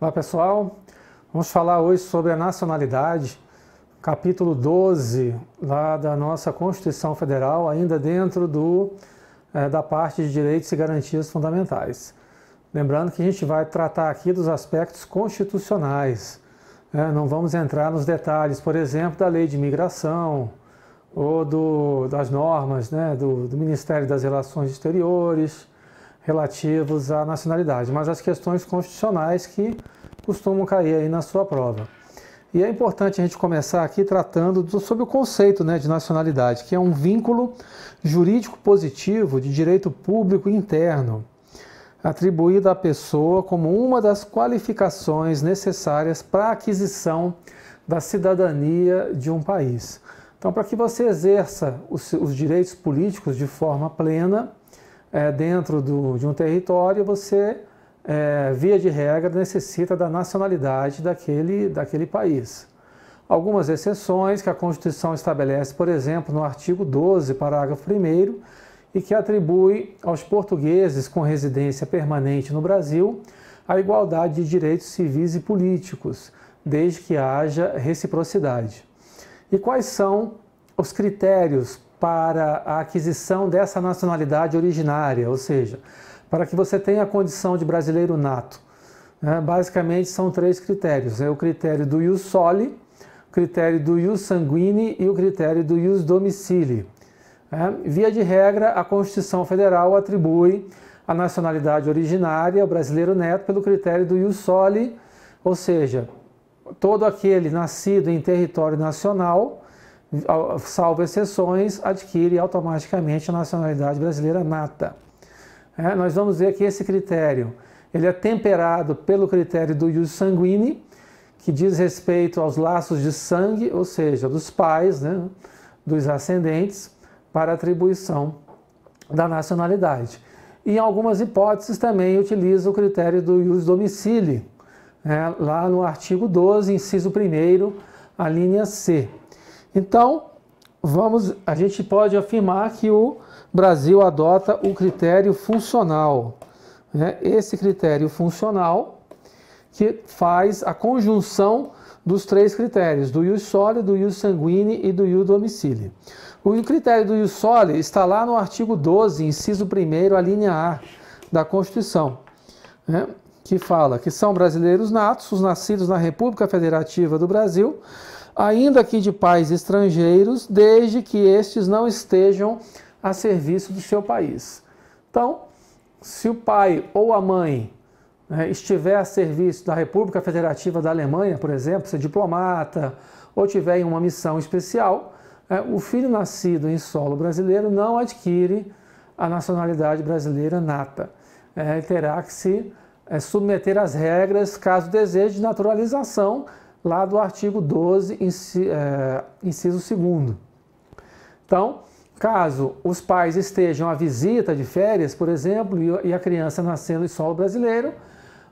Olá pessoal, vamos falar hoje sobre a nacionalidade, capítulo 12 lá da nossa Constituição Federal, ainda dentro do, é, da parte de direitos e garantias fundamentais. Lembrando que a gente vai tratar aqui dos aspectos constitucionais, né? não vamos entrar nos detalhes, por exemplo, da lei de imigração, ou do, das normas né, do, do Ministério das Relações Exteriores relativos à nacionalidade, mas as questões constitucionais que costumam cair aí na sua prova. E é importante a gente começar aqui tratando do, sobre o conceito né, de nacionalidade, que é um vínculo jurídico positivo de direito público interno, atribuído à pessoa como uma das qualificações necessárias para a aquisição da cidadania de um país. Então, para que você exerça os, os, direitos políticos de forma plena é, dentro do, de um território, você, é, via de regra, necessita da nacionalidade daquele, daquele país. Algumas exceções que a Constituição estabelece, por exemplo, no artigo 12, parágrafo 1, e que atribui aos portugueses com residência permanente no Brasil a igualdade de direitos civis e políticos, desde que haja reciprocidade. E quais são os critérios para a aquisição dessa nacionalidade originária, ou seja, para que você tenha a condição de brasileiro nato? Né? Basicamente são três critérios: é o critério do ius soli, o critério do ius sanguine e o critério do ius domicili. É, via de regra, a Constituição Federal atribui a nacionalidade originária ao brasileiro neto pelo critério do ius soli, ou seja, todo aquele nascido em território nacional, salvo exceções, adquire automaticamente a nacionalidade brasileira nata. É, nós vamos ver que esse critério ele é temperado pelo critério do jus sanguine, que diz respeito aos laços de sangue, ou seja, dos pais, né, dos ascendentes, para atribuição da nacionalidade. E em algumas hipóteses também utiliza o critério do jus domicili, é, lá no artigo 12, inciso 1, a linha C. Então, vamos, a gente pode afirmar que o Brasil adota o critério funcional. Né? Esse critério funcional que faz a conjunção dos três critérios, do ius soli, do ius sanguine e do ius domicílio. O critério do ius soli está lá no artigo 12, inciso 1 a linha A da Constituição. Né? que fala que são brasileiros natos, os nascidos na República Federativa do Brasil, ainda que de pais estrangeiros, desde que estes não estejam a serviço do seu país. Então, se o pai ou a mãe né, estiver a serviço da República Federativa da Alemanha, por exemplo, ser diplomata ou tiver em uma missão especial, é, o filho nascido em solo brasileiro não adquire a nacionalidade brasileira nata. É, terá que se é, submeter as regras, caso deseje, de naturalização, lá do artigo 12, é, inciso, 2. Então, caso os pais estejam à visita de férias, por exemplo, e a criança nascendo em solo brasileiro,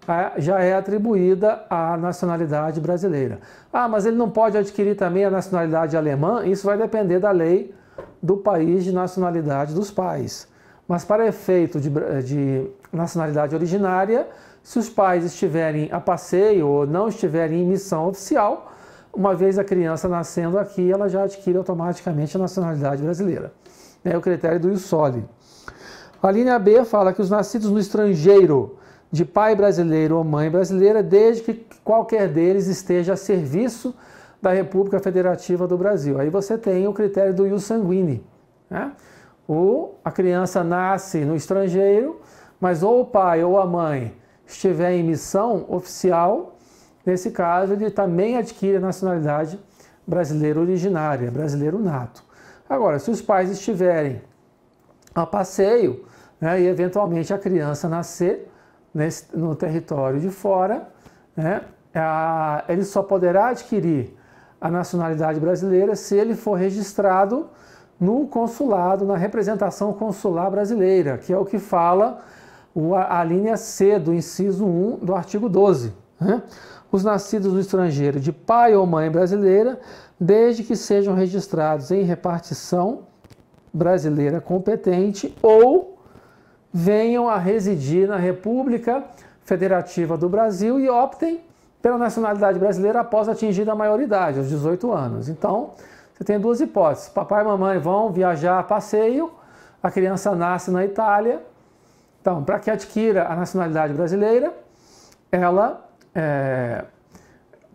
é, já é atribuída a nacionalidade brasileira. Ah, mas ele não pode adquirir também a nacionalidade alemã? Isso vai depender da lei do país de nacionalidade dos pais. Mas para efeito de, de nacionalidade originária, se os pais estiverem a passeio ou não estiverem em missão oficial, uma vez a criança nascendo aqui, ela já adquire automaticamente a nacionalidade brasileira. É o critério do IUSOLI. A linha B fala que os nascidos no estrangeiro, de pai brasileiro ou mãe brasileira, desde que qualquer deles esteja a serviço da República Federativa do Brasil. Aí você tem o critério do ius Né? Ou a criança nasce no estrangeiro, mas ou o pai ou a mãe estiver em missão oficial, nesse caso ele também adquire a nacionalidade brasileira originária, brasileiro nato. Agora, se os pais estiverem a passeio né, e eventualmente a criança nascer nesse, no território de fora, né, a, ele só poderá adquirir a nacionalidade brasileira se ele for registrado no consulado, na representação consular brasileira, que é o que fala a linha C do inciso 1 do artigo 12. Né? Os nascidos no estrangeiro de pai ou mãe brasileira, desde que sejam registrados em repartição brasileira competente ou venham a residir na República Federativa do Brasil e optem pela nacionalidade brasileira após atingir a maioridade, aos 18 anos. Então, você tem duas hipóteses: papai e mamãe vão viajar a passeio, a criança nasce na Itália então, para que adquira a nacionalidade brasileira, ela é,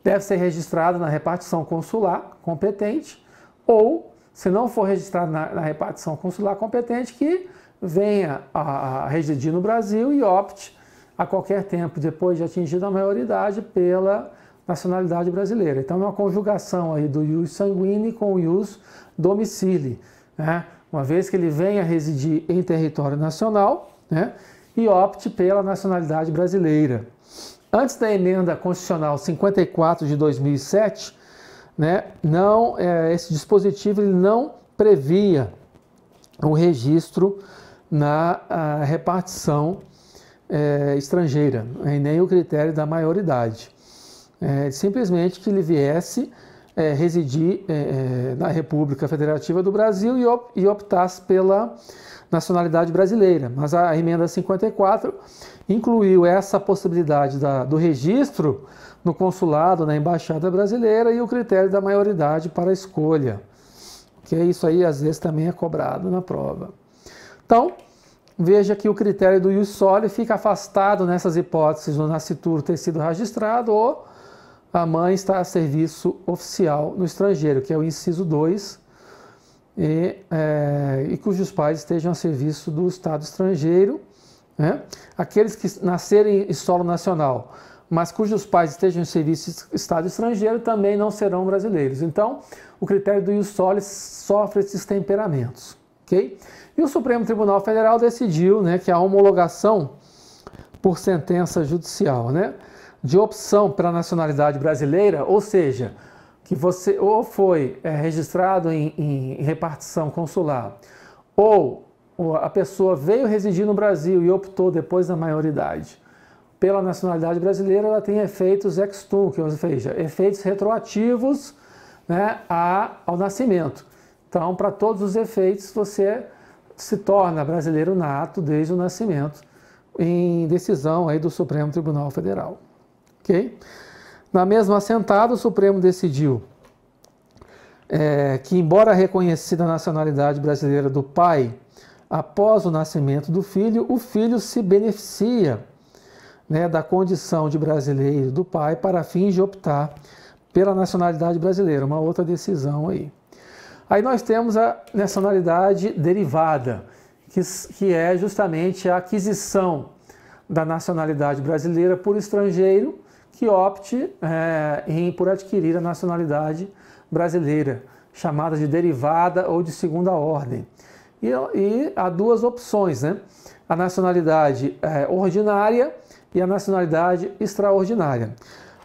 deve ser registrada na repartição consular competente ou, se não for registrada na, na repartição consular competente, que venha a, a residir no Brasil e opte a qualquer tempo, depois de atingida a maioridade, pela nacionalidade brasileira. Então é uma conjugação aí do ius sanguine com o ius domicili, né? uma vez que ele venha residir em território nacional, né? e opte pela nacionalidade brasileira. Antes da emenda constitucional 54 de 2007, né, não, é, esse dispositivo não previa o registro na repartição é, estrangeira, nem o critério da maioridade. É, simplesmente que ele viesse é, residir é, é, na República Federativa do Brasil e, op, e optasse pela nacionalidade brasileira. Mas a emenda 54 incluiu essa possibilidade da, do registro no consulado, na embaixada brasileira e o critério da maioridade para escolha. Que é isso aí às vezes também é cobrado na prova. Então, veja que o critério do ius soli fica afastado nessas hipóteses do nascituro ter sido registrado ou a mãe está a serviço oficial no estrangeiro, que é o inciso 2 e, é, e cujos pais estejam a serviço do Estado estrangeiro, né? aqueles que nascerem em solo nacional, mas cujos pais estejam em serviço do Estado estrangeiro também não serão brasileiros. Então, o critério do ius sofre esses temperamentos. Okay? E o Supremo Tribunal Federal decidiu né, que a homologação por sentença judicial né, de opção para nacionalidade brasileira, ou seja, que você ou foi é, registrado em, em, repartição consular, ou, a pessoa veio residir no Brasil e optou depois da maioridade pela nacionalidade brasileira, ela tem efeitos extum, que ou seja, efeitos retroativos né, a, ao nascimento. Então, para todos os efeitos, você se torna brasileiro nato desde o nascimento, em decisão aí do Supremo Tribunal Federal. Ok? Na mesma assentada, o Supremo decidiu é, que, embora reconhecida a nacionalidade brasileira do pai após o nascimento do filho, o filho se beneficia né, da condição de brasileiro do pai para fins de optar pela nacionalidade brasileira. Uma outra decisão aí. Aí nós temos a nacionalidade derivada, que, que é justamente a aquisição da nacionalidade brasileira por estrangeiro que opte é, em, por adquirir a nacionalidade brasileira, chamada de derivada ou de segunda ordem. E, e há duas opções, né? A nacionalidade é, ordinária e a nacionalidade extraordinária.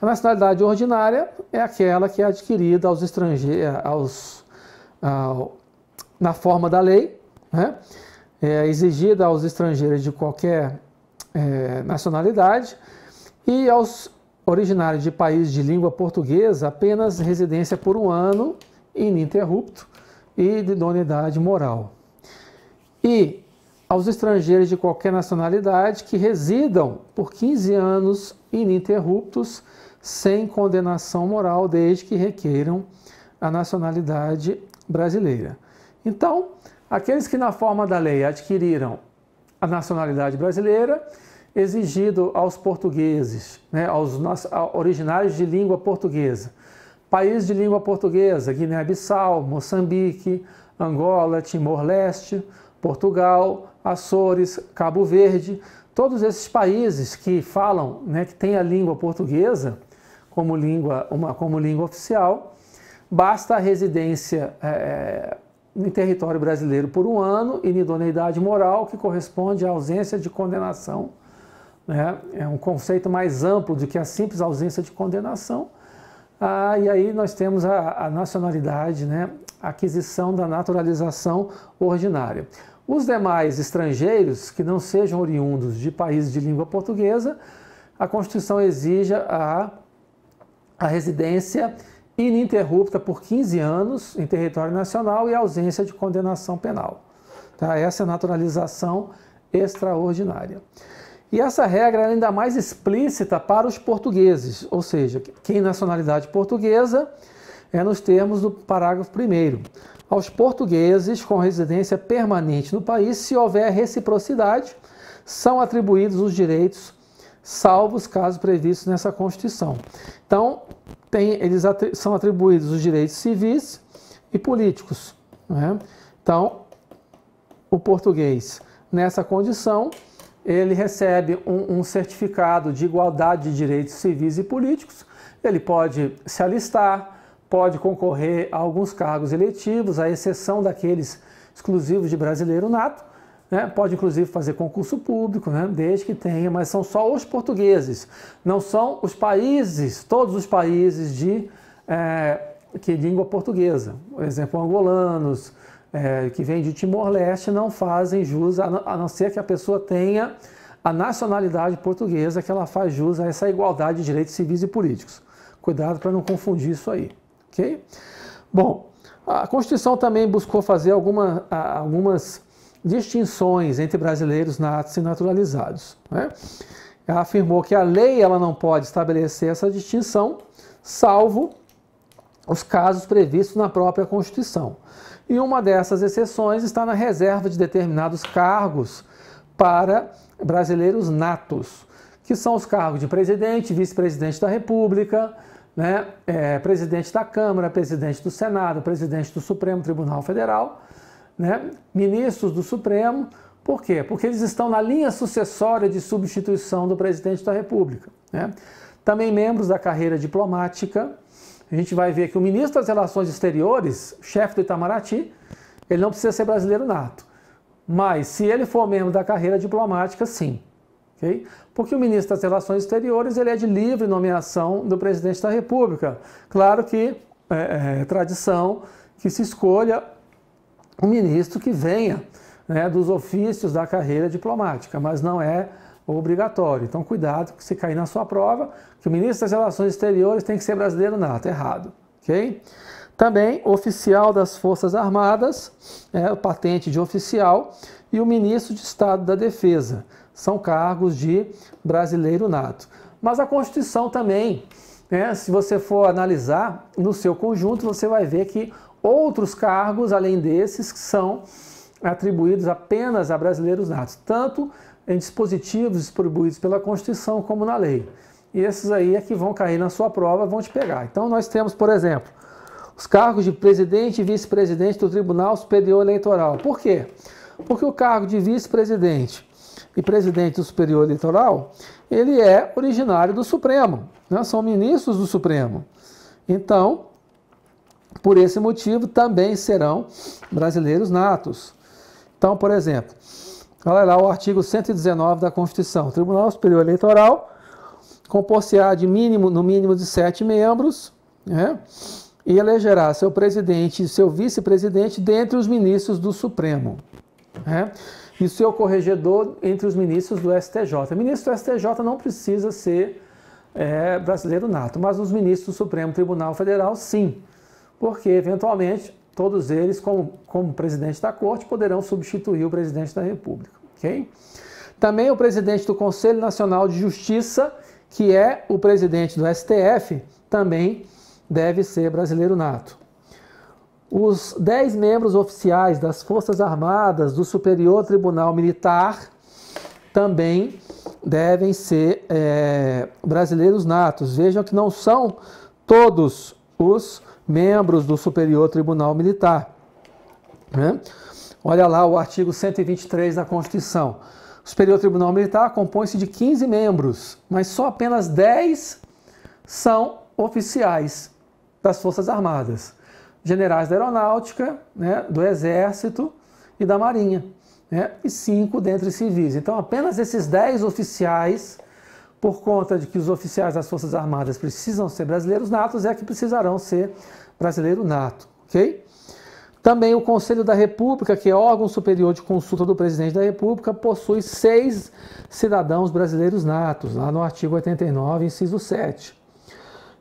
A nacionalidade ordinária é aquela que é adquirida aos estrangeiros, é, aos, ao, na forma da lei, né? é exigida aos estrangeiros de qualquer é, nacionalidade e aos originário de país de língua portuguesa, apenas residência por um ano, ininterrupto, e de idoneidade moral. E aos estrangeiros de qualquer nacionalidade que residam por 15 anos ininterruptos, sem condenação moral, desde que requeiram a nacionalidade brasileira. Então, aqueles que, na forma da lei, adquiriram a nacionalidade brasileira exigido aos portugueses, né, aos nossos, originários de língua portuguesa. Países de língua portuguesa: Guiné-Bissau, Moçambique, Angola, Timor-Leste, Portugal, Açores, Cabo Verde. Todos esses países que falam, né, que têm a língua portuguesa como língua, uma, como língua oficial, basta a residência é, é em território brasileiro por um ano, e idoneidade moral, que corresponde à ausência de condenação né? é um conceito mais amplo do que a simples ausência de condenação. Ah, e aí nós temos a, a nacionalidade, né? a aquisição da naturalização ordinária. Os demais estrangeiros que não sejam oriundos de países de língua portuguesa, a Constituição exige a, a residência ininterrupta por 15 anos em território nacional e ausência de condenação penal. Tá? Essa é a naturalização extraordinária. E essa regra é ainda mais explícita para os portugueses, ou seja, quem nacionalidade portuguesa é nos termos do parágrafo 1. Aos portugueses com residência permanente no país, se houver reciprocidade, são atribuídos os direitos, salvo os casos previstos nessa Constituição. Então, tem, eles atri são atribuídos os direitos civis e políticos. Né? Então, o português, nessa condição, ele recebe um, um, certificado de igualdade de direitos civis e políticos. Ele pode se alistar, pode concorrer a alguns cargos eletivos, à exceção daqueles exclusivos de brasileiro nato. Né? Pode, inclusive, fazer concurso público, né? desde que tenha, mas são só os portugueses, não são os países, todos os países de, é, eh, de língua portuguesa. Por exemplo, angolanos, é, que vem de Timor-Leste não fazem jus, a, a não ser que a pessoa tenha a nacionalidade portuguesa, que ela faz jus a essa igualdade de direitos civis e políticos. Cuidado para não confundir isso aí, ok? Bom, a Constituição também buscou fazer alguma, algumas distinções entre brasileiros natos e naturalizados. Né? Ela afirmou que a lei ela não pode estabelecer essa distinção, salvo os casos previstos na própria Constituição. E uma dessas exceções está na reserva de determinados cargos para brasileiros natos, que são os cargos de presidente, vice-presidente da República, né, é, presidente da Câmara, presidente do Senado, presidente do Supremo Tribunal Federal, né, ministros do Supremo. Por quê? Porque eles estão na linha sucessória de substituição do presidente da República. Né? Também membros da carreira diplomática, a gente vai ver que o ministro das Relações Exteriores, chefe do Itamaraty, ele não precisa ser brasileiro nato. Mas se ele for membro da carreira diplomática, sim. Okay? Porque o ministro das Relações Exteriores ele é de livre nomeação do presidente da República. Claro que é, é, é tradição que se escolha um ministro que venha né, dos ofícios da carreira diplomática, mas não é obrigatório. Então, cuidado que se cair na sua prova, que o ministro das Relações Exteriores tem que ser brasileiro nato, errado, ok? Também oficial das Forças Armadas, é, patente de oficial, e o ministro de Estado da Defesa. São cargos de brasileiro nato. Mas a Constituição também, né, se você for analisar no seu conjunto, você vai ver que outros cargos, além desses, que são atribuídos apenas a brasileiros natos, tanto em dispositivos distribuídos pela Constituição, como na lei. E esses aí é que vão cair na sua prova, vão te pegar. Então, nós temos, por exemplo, os cargos de presidente e vice-presidente do Tribunal Superior Eleitoral. Por quê? Porque o cargo de vice-presidente e presidente do Superior Eleitoral, ele é originário do Supremo, né? são ministros do Supremo. Então, por esse motivo, também serão brasileiros natos. Então, por exemplo, Olha lá o artigo 119 da Constituição. O Tribunal Superior Eleitoral, compor-se-á de mínimo, no mínimo de sete membros, né? e elegerá seu presidente e seu vice-presidente dentre os ministros do Supremo. Né? E seu corregedor entre os ministros do STJ. O ministro do STJ não precisa ser é, brasileiro nato, mas os ministros do Supremo Tribunal Federal, sim. Porque, eventualmente, todos eles, como, como presidente da corte, poderão substituir o presidente da República. Okay? Também o presidente do Conselho Nacional de Justiça, que é o presidente do STF, também deve ser brasileiro nato. Os dez membros oficiais das Forças Armadas do Superior Tribunal Militar também devem ser é, brasileiros natos. Vejam que não são todos os membros do Superior Tribunal Militar. Né? Olha lá o artigo 123 da Constituição. O Superior Tribunal Militar compõe-se de 15 membros, mas só apenas 10 são oficiais das Forças Armadas, generais da Aeronáutica, né, do Exército e da Marinha, né, e cinco dentre civis. Então, apenas esses 10 oficiais por conta de que os oficiais das Forças Armadas precisam ser brasileiros natos, é que precisarão ser brasileiro nato, ok? Também o Conselho da República, que é órgão superior de consulta do presidente da República, possui seis cidadãos brasileiros natos, lá no artigo 89, inciso 7.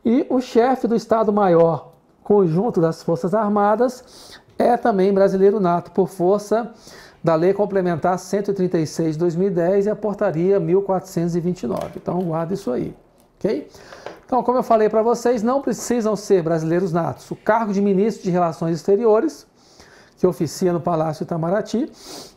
E o chefe do Estado-Maior, conjunto das Forças Armadas, é também brasileiro nato, por força da Lei Complementar 136 de 2010 e a Portaria 1429. Então, guarda isso aí, ok? Então, como eu falei para vocês, não precisam ser brasileiros natos. O cargo de ministro de Relações Exteriores, que oficia no Palácio Itamaraty,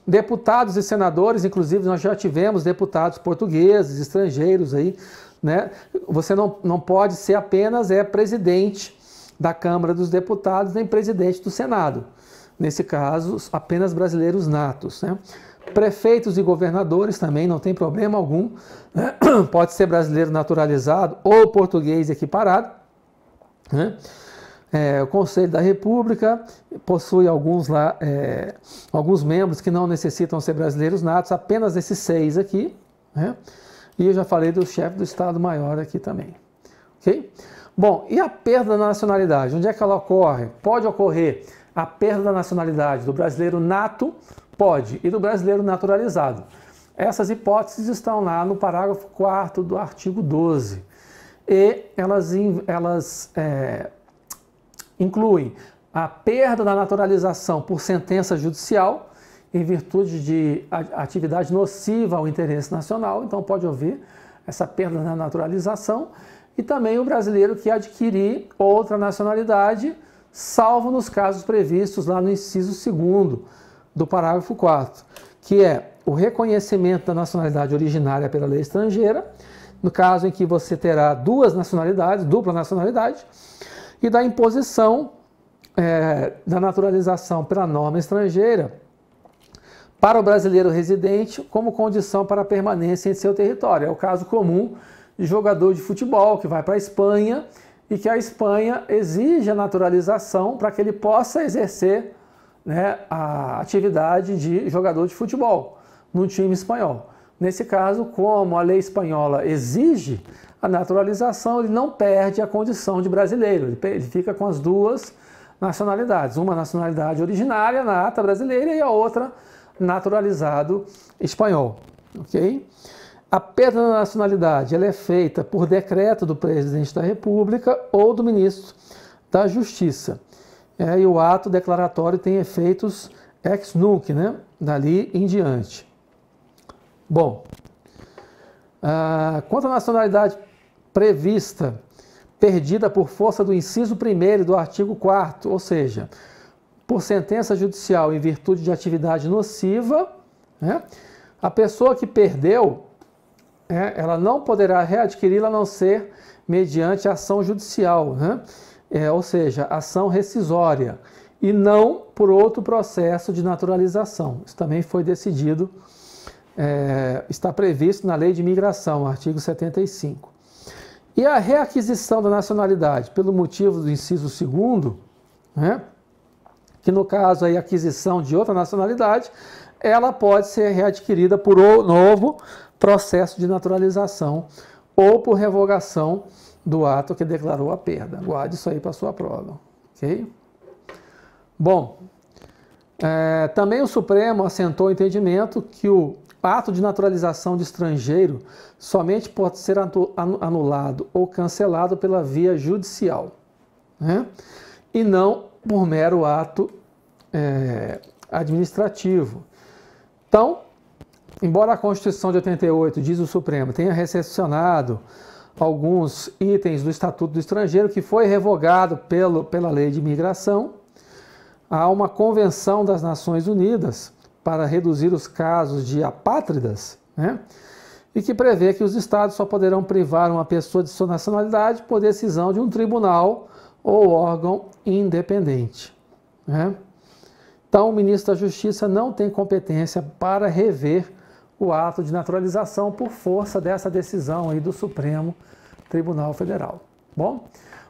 deputados e senadores, inclusive nós já tivemos deputados portugueses, estrangeiros aí, né? Você não, não pode ser apenas é presidente da Câmara dos Deputados nem presidente do Senado nesse caso, apenas brasileiros natos. Né? Prefeitos e governadores também não tem problema algum, né? pode ser brasileiro naturalizado ou português equiparado. Né? É, o Conselho da República possui alguns lá, é, alguns membros que não necessitam ser brasileiros natos, apenas esses seis aqui. Né? E eu já falei do chefe do Estado-Maior aqui também. Ok? Bom, e a perda da nacionalidade? Onde é que ela ocorre? Pode ocorrer a perda da nacionalidade do brasileiro nato pode e do brasileiro naturalizado. Essas hipóteses estão lá no parágrafo 4 do artigo 12 e elas, elas é, incluem a perda da naturalização por sentença judicial em virtude de atividade nociva ao interesse nacional, então pode haver essa perda da naturalização, e também o brasileiro que adquirir outra nacionalidade salvo nos casos previstos lá no inciso 2 do parágrafo 4, que é o reconhecimento da nacionalidade originária pela lei estrangeira, no caso em que você terá duas nacionalidades, dupla nacionalidade, e da imposição é, da naturalização pela norma estrangeira para o brasileiro residente como condição para permanência em seu território. É o caso comum de jogador de futebol que vai para a Espanha e que a Espanha exige a naturalização para que ele possa exercer né, a atividade de jogador de futebol no time espanhol. Nesse caso, como a lei espanhola exige a naturalização, ele não perde a condição de brasileiro, ele fica com as duas nacionalidades, uma nacionalidade originária, nata brasileira, e a outra naturalizado espanhol, ok? A perda da nacionalidade ela é feita por decreto do presidente da República ou do ministro da Justiça. É, e o ato declaratório tem efeitos ex nunc, né? dali em diante. Bom, ah, quanto à nacionalidade prevista, perdida por força do inciso 1 do artigo 4, ou seja, por sentença judicial em virtude de atividade nociva, né? a pessoa que perdeu né? ela não poderá readquiri-la a não ser mediante ação judicial, né? é, ou seja, ação rescisória, e não por outro processo de naturalização. Isso também foi decidido, é, está previsto na Lei de Imigração, artigo 75. E a reaquisição da nacionalidade pelo motivo do inciso segundo né? que no caso aí aquisição de outra nacionalidade, ela pode ser readquirida por novo processo de naturalização ou por revogação do ato que declarou a perda. Guarde isso aí para sua prova, ok? Bom, é, também o Supremo assentou o entendimento que o ato de naturalização de estrangeiro somente pode ser anulado ou cancelado pela via judicial, né? e não por mero ato é, administrativo. Então, embora a Constituição de 88, diz o Supremo, tenha recepcionado alguns itens do Estatuto do Estrangeiro que foi revogado pelo, pela Lei de Imigração, há uma convenção das Nações Unidas para reduzir os casos de apátridas, né? e que prevê que os estados só poderão privar uma pessoa de sua nacionalidade por decisão de um tribunal ou órgão independente. Né? Então, o ministro da Justiça não tem competência para rever o ato de naturalização por força dessa decisão aí do Supremo Tribunal Federal. Bom,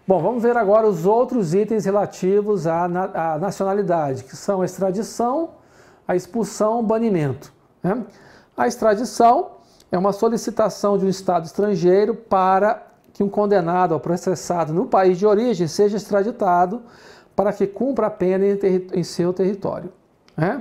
bom vamos ver agora os outros itens relativos à, na, à nacionalidade, que são a extradição, a expulsão, o banimento. Né? A extradição é uma solicitação de um Estado estrangeiro para que um condenado ou processado no país de origem seja extraditado para que cumpra a pena em, em seu território. Né?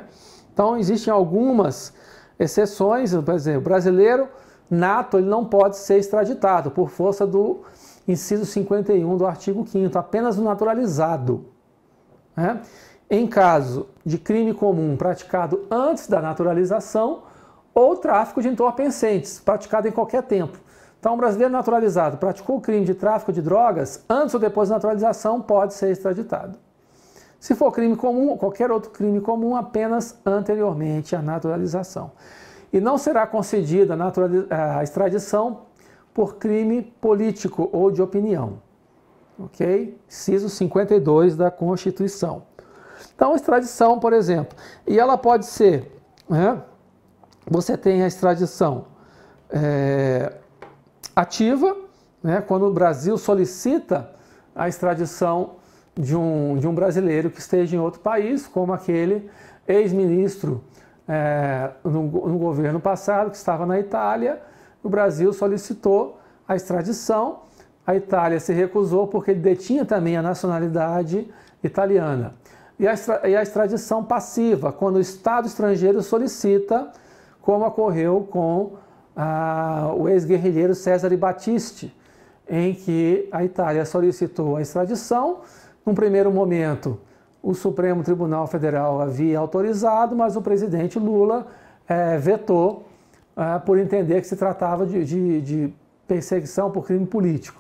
Então, existem algumas exceções, por exemplo, o brasileiro nato ele não pode ser extraditado por força do inciso 51 do artigo 5 apenas o naturalizado. Né? Em caso de crime comum praticado antes da naturalização ou tráfico de entorpecentes, praticado em qualquer tempo. Então, um brasileiro naturalizado praticou o crime de tráfico de drogas, antes ou depois da naturalização, pode ser extraditado. Se for crime comum, qualquer outro crime comum, apenas anteriormente à naturalização. E não será concedida a, a extradição por crime político ou de opinião. Ok? Ciso 52 da Constituição. Então, extradição, por exemplo, e ela pode ser: né? você tem a extradição. É ativa, né, quando o Brasil solicita a extradição de um, de um brasileiro que esteja em outro país, como aquele ex-ministro é, no, no, governo passado, que estava na Itália, o Brasil solicitou a extradição, a Itália se recusou porque ele detinha também a nacionalidade italiana. E a, extra, e a extradição passiva, quando o Estado estrangeiro solicita, como ocorreu com o ex-guerrilheiro César Battisti, em que a Itália solicitou a extradição. Num primeiro momento, o Supremo Tribunal Federal havia autorizado, mas o presidente Lula eh, vetou eh, por entender que se tratava de, de, de, perseguição por crime político.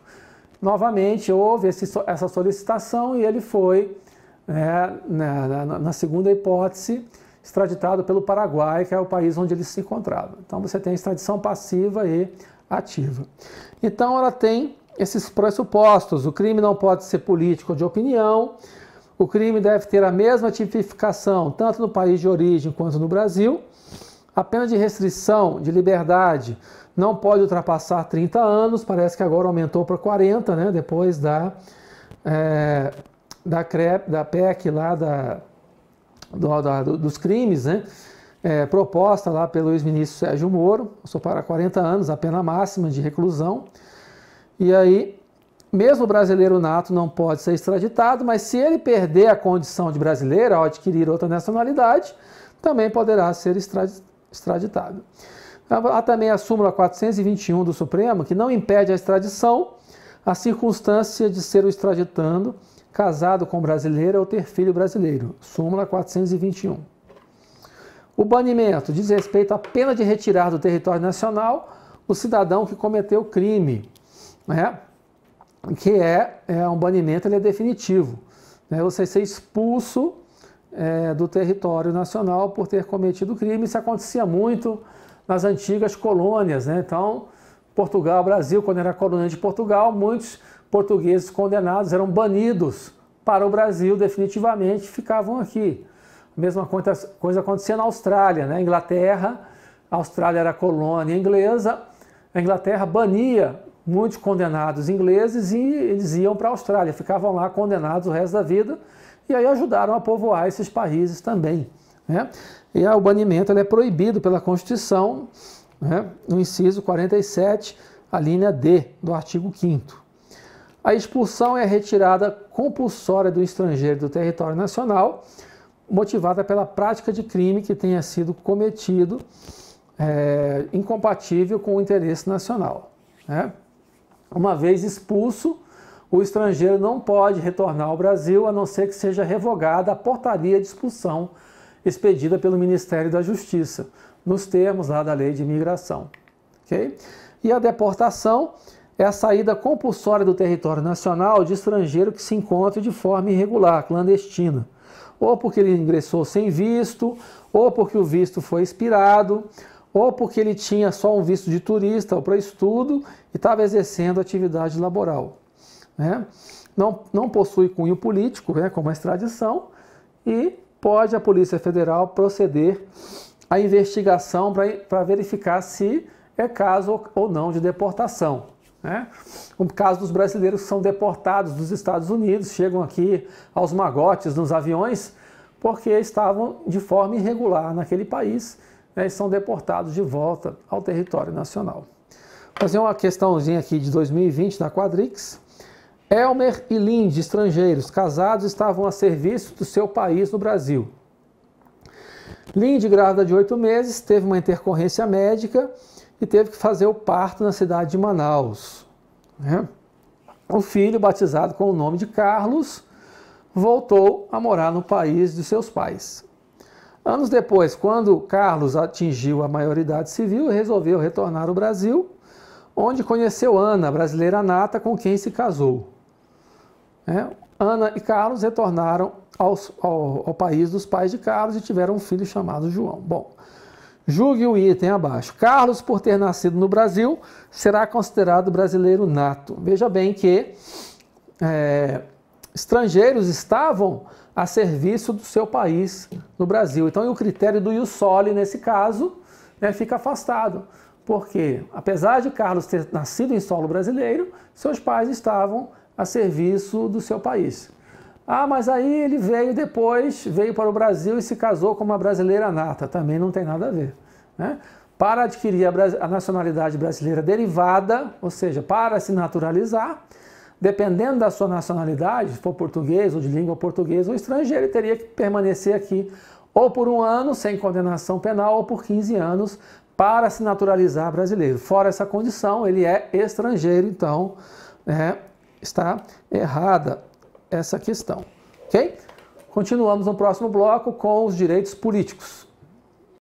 Novamente, houve esse, essa solicitação e ele foi, né, na, na, na segunda hipótese, extraditado pelo Paraguai, que é o país onde ele se encontrava. Então você tem extradição passiva e ativa. Então ela tem esses pressupostos: o crime não pode ser político ou de opinião, o crime deve ter a mesma tipificação tanto no país de origem quanto no Brasil. A pena de restrição de liberdade não pode ultrapassar 30 anos, parece que agora aumentou para 40, né? Depois da, é, da, CREP, da PEC lá da do, do, dos crimes, né? É, proposta lá pelo ex-ministro Sérgio Moro, passou para 40 anos, a pena máxima de reclusão. E aí, mesmo o brasileiro nato não pode ser extraditado, mas se ele perder a condição de brasileiro ao adquirir outra nacionalidade, também poderá ser extraditado. Há também a súmula 421 do Supremo, que não impede a extradição, a circunstância de ser o extraditando casado com brasileira é ou ter filho brasileiro. Súmula 421. O banimento diz respeito à pena de retirar do território nacional o cidadão que cometeu crime, né? que é, é um banimento, ele é definitivo. Né? Você ser expulso é, do território nacional por ter cometido crime, isso acontecia muito nas antigas colônias. Né? Então, Portugal, Brasil, quando era colônia de Portugal, muitos portugueses condenados eram banidos para o Brasil definitivamente, ficavam aqui. A mesma coisa acontecia na Austrália, né? Inglaterra, a Austrália era colônia inglesa, a Inglaterra bania muitos condenados ingleses e eles iam para a Austrália, ficavam lá condenados o resto da vida e aí ajudaram a povoar esses países também. Né? E o banimento é proibido pela Constituição, né? no inciso 47, a linha D do artigo 5 a expulsão é a retirada compulsória do estrangeiro do território nacional, motivada pela prática de crime que tenha sido cometido é, incompatível com o interesse nacional. Né? Uma vez expulso, o estrangeiro não pode retornar ao Brasil a não ser que seja revogada a portaria de expulsão expedida pelo Ministério da Justiça, nos termos lá da Lei de Imigração. Okay? E a deportação é a saída compulsória do território nacional de estrangeiro que se encontre de forma irregular, clandestina, ou porque ele ingressou sem visto, ou porque o visto foi expirado, ou porque ele tinha só um visto de turista ou para estudo e estava exercendo atividade laboral. Né? Não, não possui cunho político, né, como é a extradição, e pode a Polícia Federal proceder à investigação para verificar se é caso ou não de deportação. Né? O caso dos brasileiros que são deportados dos Estados Unidos, chegam aqui aos magotes nos aviões, porque estavam de forma irregular naquele país né, e são deportados de volta ao território nacional. Fazer uma questãozinha aqui de 2020 da Quadrix. Elmer e Lind, estrangeiros, casados, estavam a serviço do seu país no Brasil. Lind, grávida de oito meses, teve uma intercorrência médica e teve que fazer o parto na cidade de Manaus. Né? O filho, batizado com o nome de Carlos, voltou a morar no país de seus pais. Anos depois, quando Carlos atingiu a maioridade civil, resolveu retornar ao Brasil, onde conheceu Ana, brasileira nata, com quem se casou. É? Ana e Carlos retornaram aos, ao, ao país dos pais de Carlos e tiveram um filho chamado João. Bom, Julgue o item abaixo. Carlos, por ter nascido no Brasil, será considerado brasileiro nato. Veja bem que é, estrangeiros estavam a serviço do seu país no Brasil. Então, o critério do Iusoli, nesse caso, né, fica afastado. Porque, apesar de Carlos ter nascido em solo brasileiro, seus pais estavam a serviço do seu país. Ah, mas aí ele veio depois, veio para o Brasil e se casou com uma brasileira nata. Também não tem nada a ver. Né? Para adquirir a, nacionalidade brasileira derivada, ou seja, para se naturalizar, dependendo da sua nacionalidade, se for português ou de língua portuguesa ou estrangeiro, ele teria que permanecer aqui ou por um ano sem condenação penal ou por 15 anos para se naturalizar brasileiro. Fora essa condição, ele é estrangeiro, então é, está errada essa questão. Ok? Continuamos no próximo bloco com os direitos políticos.